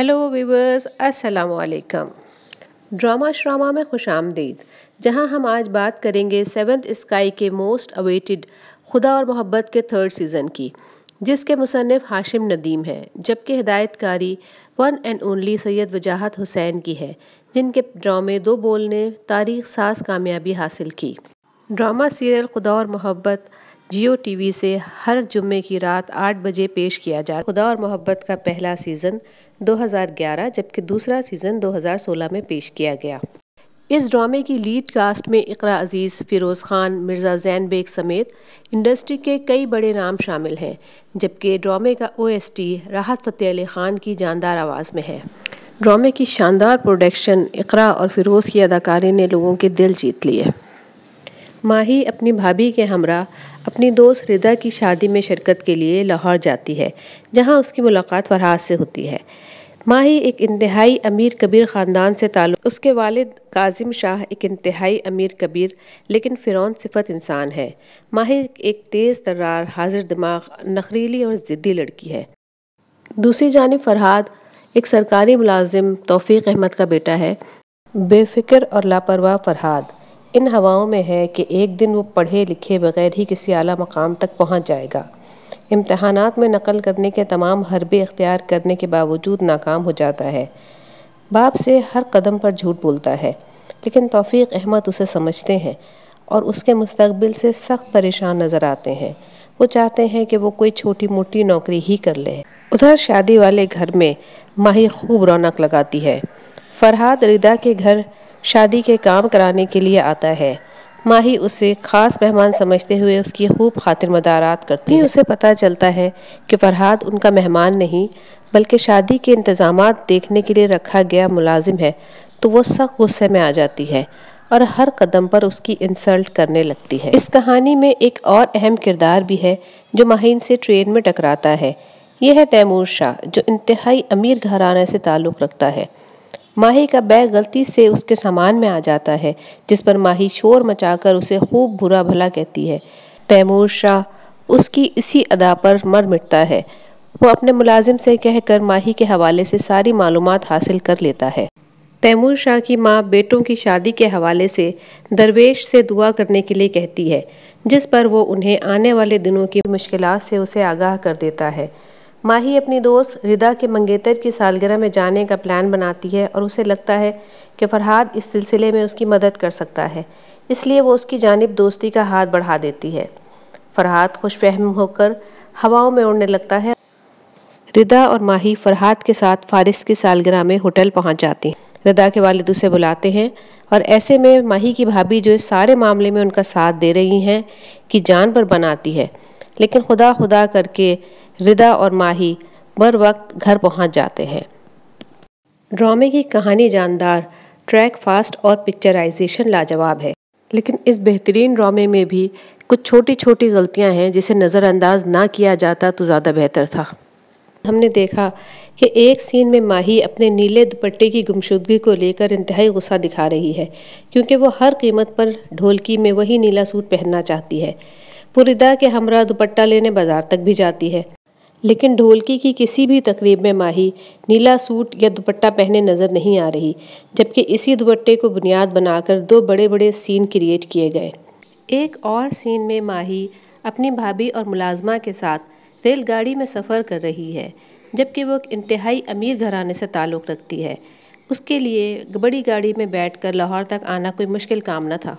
hello viewers अस्सलाम वालेकुम drama श्रामा में खुश आमदीद जहाँ हम आज बात करेंगे सेवन्थ स्काई के मोस्ट अवेटेड खुदा और मोहब्बत के थर्ड सीज़न की जिसके मुसनफ़ हाशिम नदीम हैं जबकि हिदायतकारी one and only Syed Wajahat Hussain की है जिनके ड्रामे दो बोल ने तारीख सास कामयाबी हासिल की ड्रामा सीरियल खुदा और मोहब्बत जियो टीवी से हर जुम्मे की रात आठ बजे पेश किया जा खुदा और मोहब्बत का पहला सीज़न 2011 जबकि दूसरा सीज़न 2016 में पेश किया गया इस ड्रामे की लीड कास्ट में इकरा अजीज़ फ़िरोज़ ख़ान मिर्ज़ा जैन बेग समेत इंडस्ट्री के कई बड़े नाम शामिल हैं जबकि ड्रामे का ओएसटी राहत फ़तेह अली ख़ान की जानदार आवाज़ में है ड्रामे की शानदार प्रोडक्शन इकरा और फिरोज़ की अदाकारी ने लोगों के दिल जीत लिए माही अपनी भाभी के हमरा अपनी दोस्त रिदा की शादी में शिरकत के लिए लाहौर जाती है जहां उसकी मुलाकात फरहाद से होती है माही एक इंतहाई अमीर कबीर ख़ानदान से ताल्लुक़ उसके वालिद काजिम शाह एक इंतहाई अमीर कबीर लेकिन फ़िरौन सिफत इंसान है माही एक तेज़ तर्रार हाजिर दिमाग नखरीली और ज़िद्दी लड़की है दूसरी जानब फरहाद एक सरकारी मुलाजिम तोफ़ी अहमद का बेटा है बेफिक्र और लापरवाह फरहाद इन हवाओं में है कि एक दिन वो पढ़े लिखे बगैर ही किसी आला मकाम तक पहुंच जाएगा इम्तहानात में नकल करने के तमाम हरबे अख्तियार करने के बावजूद नाकाम हो जाता है बाप से हर कदम पर झूठ बोलता है लेकिन तोफ़ी अहमद उसे समझते हैं और उसके मुस्तबिल से सख्त परेशान नज़र आते हैं वो चाहते हैं कि वो कोई छोटी मोटी नौकरी ही कर ले उधर शादी वाले घर में माही खूब रौनक लगाती है फरहाद रिदा के घर शादी के काम कराने के लिए आता है माही उसे खास मेहमान समझते हुए उसकी खूब खातिर मदारात करती है उसे पता चलता है कि फरहाद उनका मेहमान नहीं बल्कि शादी के इंतज़ाम देखने के लिए रखा गया मुलाजिम है तो वो सख्त गुस्से में आ जाती है और हर कदम पर उसकी इंसल्ट करने लगती है इस कहानी में एक और अहम किरदार भी है जो माहिन से ट्रेन में टकराता है यह है तैमूर शाह जो इंतहाई अमीर घराना से ताल्लुक़ रखता है माही का बैग गलती से उसके सामान में आ जाता है जिस पर माही शोर मचाकर उसे खूब बुरा भला कहती है तैमूर शाह उसकी इसी अदा पर मर मिटता है वो अपने मुलाजिम से कहकर माही के हवाले से सारी मालूम हासिल कर लेता है तैमूर शाह की माँ बेटों की शादी के हवाले से दरवेश से दुआ करने के लिए कहती है जिस पर वो उन्हें आने वाले दिनों की मुश्किल से उसे आगाह कर देता है माही अपनी दोस्त रिदा के मंगेतर की सालगिरह में जाने का प्लान बनाती है और उसे लगता है कि फरहाद इस सिलसिले में उसकी मदद कर सकता है इसलिए वो उसकी जानब दोस्ती का हाथ बढ़ा देती है फरहाद खुशफहम होकर हवाओं में उड़ने लगता है रिदा और माही फरहाद के साथ फारिस की सालगिरह में होटल पहुंच जाती हैं रिदा के वालिद उसे बुलाते हैं और ऐसे में माही की भाभी जो इस सारे मामले में उनका साथ दे रही हैं कि जान पर बनाती है लेकिन खुदा खुदा करके रिदा और माही बर वक्त घर पहुंच जाते हैं ड्रामे की कहानी जानदार ट्रैक फास्ट और पिक्चराइजेशन लाजवाब है लेकिन इस बेहतरीन ड्रामे में भी कुछ छोटी छोटी गलतियां हैं जिसे नज़रअंदाज ना किया जाता तो ज़्यादा बेहतर था हमने देखा कि एक सीन में माही अपने नीले दुपट्टे की गुमशुदगी को लेकर इंतहाई गुस्सा दिखा रही है क्योंकि वो हर कीमत पर ढोलकी में वही नीला सूट पहनना चाहती है पुरिदा के हमरा दुपट्टा लेने बाज़ार तक भी जाती है लेकिन ढोलकी की किसी भी तकरीब में माही नीला सूट या दुपट्टा पहने नजर नहीं आ रही जबकि इसी दुपट्टे को बुनियाद बनाकर दो बड़े बड़े सीन क्रिएट किए गए एक और सीन में माही अपनी भाभी और मुलाजमा के साथ रेलगाड़ी में सफ़र कर रही है जबकि वो एक इंतहाई अमीर घराने से ताल्लुक़ रखती है उसके लिए बड़ी गाड़ी में बैठकर लाहौर तक आना कोई मुश्किल काम न था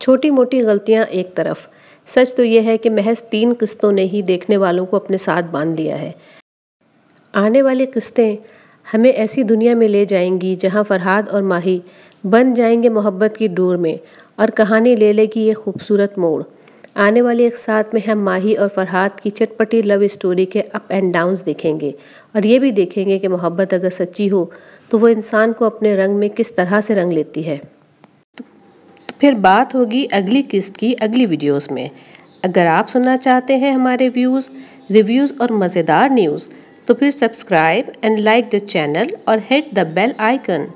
छोटी मोटी गलतियाँ एक तरफ सच तो यह है कि महज तीन किस्तों ने ही देखने वालों को अपने साथ बांध लिया है आने वाली किस्तें हमें ऐसी दुनिया में ले जाएंगी जहां फरहाद और माही बन जाएंगे मोहब्बत की डोर में और कहानी ले लेगी ये खूबसूरत मोड़ आने वाले एक साथ में हम माही और फरहाद की चटपटी लव स्टोरी के अप एंड डाउन्स देखेंगे और ये भी देखेंगे कि मोहब्बत अगर सच्ची हो तो वो इंसान को अपने रंग में किस तरह से रंग लेती है फिर बात होगी अगली किस्त की अगली वीडियोस में अगर आप सुनना चाहते हैं हमारे व्यूज़ रिव्यूज़ और मज़ेदार न्यूज़ तो फिर subscribe and like the channel और हिट द बेल आइकन